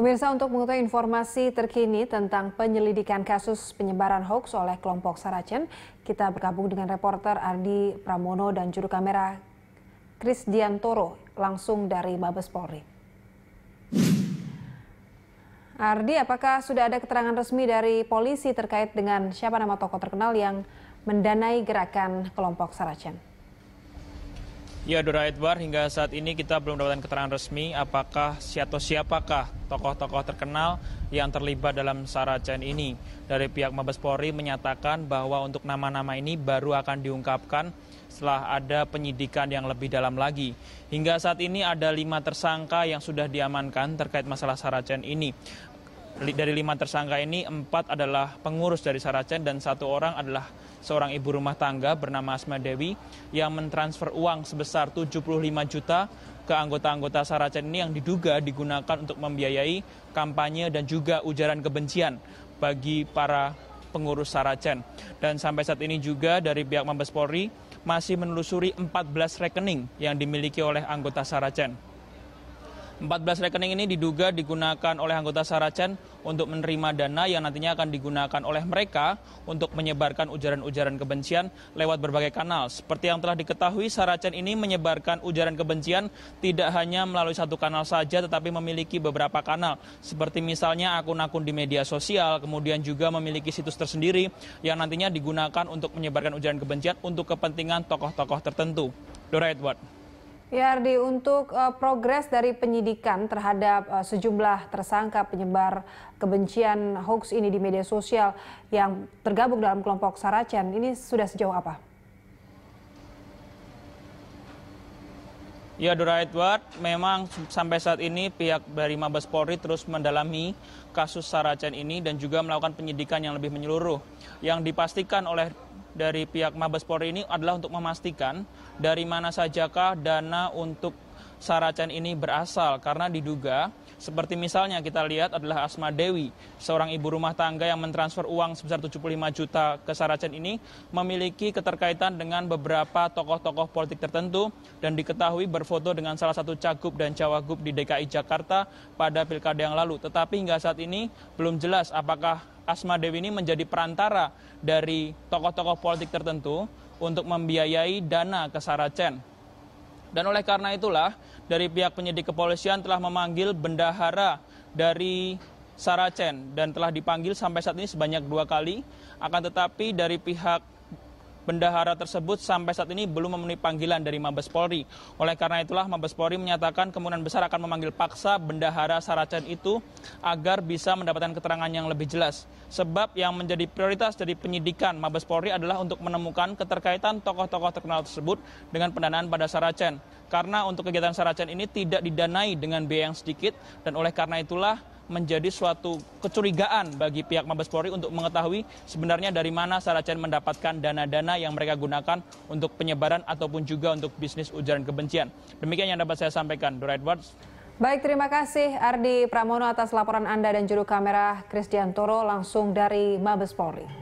Pemirsa untuk mengetahui informasi terkini tentang penyelidikan kasus penyebaran hoax oleh kelompok Saracen, kita bergabung dengan reporter Ardi Pramono dan juru kamera Kris Diantoro langsung dari Mabes Polri. Ardi, apakah sudah ada keterangan resmi dari polisi terkait dengan siapa nama tokoh terkenal yang mendanai gerakan kelompok Saracen? Ya, Dora Edward, hingga saat ini kita belum mendapatkan keterangan resmi apakah atau siapakah tokoh-tokoh terkenal yang terlibat dalam saracen ini. Dari pihak Mabes Polri menyatakan bahwa untuk nama-nama ini baru akan diungkapkan setelah ada penyidikan yang lebih dalam lagi. Hingga saat ini ada lima tersangka yang sudah diamankan terkait masalah saracen ini dari lima tersangka ini empat adalah pengurus dari Saracen dan satu orang adalah seorang ibu rumah tangga bernama Asma Dewi yang mentransfer uang sebesar 75 juta ke anggota-anggota Saracen ini yang diduga digunakan untuk membiayai kampanye dan juga ujaran kebencian bagi para pengurus Saracen. Dan sampai saat ini juga dari pihak Mabes Polri masih menelusuri 14 rekening yang dimiliki oleh anggota Saracen. 14 rekening ini diduga digunakan oleh anggota Saracen untuk menerima dana yang nantinya akan digunakan oleh mereka untuk menyebarkan ujaran-ujaran kebencian lewat berbagai kanal. Seperti yang telah diketahui, Saracen ini menyebarkan ujaran kebencian tidak hanya melalui satu kanal saja, tetapi memiliki beberapa kanal. Seperti misalnya akun-akun di media sosial, kemudian juga memiliki situs tersendiri yang nantinya digunakan untuk menyebarkan ujaran kebencian untuk kepentingan tokoh-tokoh tertentu. Dora Edward. Ya Ardi, untuk uh, progres dari penyidikan terhadap uh, sejumlah tersangka penyebar kebencian hoax ini di media sosial yang tergabung dalam kelompok Saracen ini sudah sejauh apa? Ya, Dora Edward, memang sampai saat ini pihak dari Mabes Polri terus mendalami kasus Saracen ini dan juga melakukan penyidikan yang lebih menyeluruh. Yang dipastikan oleh dari pihak Mabes Polri ini adalah untuk memastikan dari mana sajakah dana untuk saracen ini berasal karena diduga seperti misalnya kita lihat adalah Asma Dewi, seorang ibu rumah tangga yang mentransfer uang sebesar 75 juta ke saracen ini memiliki keterkaitan dengan beberapa tokoh-tokoh politik tertentu dan diketahui berfoto dengan salah satu cagup dan cawagup di DKI Jakarta pada pilkada yang lalu. Tetapi hingga saat ini belum jelas apakah Asma Dewi ini menjadi perantara dari tokoh-tokoh politik tertentu untuk membiayai dana ke Saracen. Dan oleh karena itulah dari pihak penyidik kepolisian telah memanggil bendahara dari Saracen dan telah dipanggil sampai saat ini sebanyak dua kali. Akan tetapi dari pihak bendahara tersebut sampai saat ini belum memenuhi panggilan dari Mabes Polri. Oleh karena itulah Mabes Polri menyatakan kemungkinan besar akan memanggil paksa bendahara Saracen itu agar bisa mendapatkan keterangan yang lebih jelas. Sebab yang menjadi prioritas dari penyidikan Mabes Polri adalah untuk menemukan keterkaitan tokoh-tokoh terkenal tersebut dengan pendanaan pada Saracen. Karena untuk kegiatan Saracen ini tidak didanai dengan biaya yang sedikit dan oleh karena itulah menjadi suatu kecurigaan bagi pihak Mabes Polri untuk mengetahui sebenarnya dari mana Saracen mendapatkan dana-dana yang mereka gunakan untuk penyebaran ataupun juga untuk bisnis ujaran kebencian. Demikian yang dapat saya sampaikan. Dora Edwards. Baik, terima kasih Ardi Pramono atas laporan Anda dan juru kamera Christian Toro langsung dari Mabes Polri.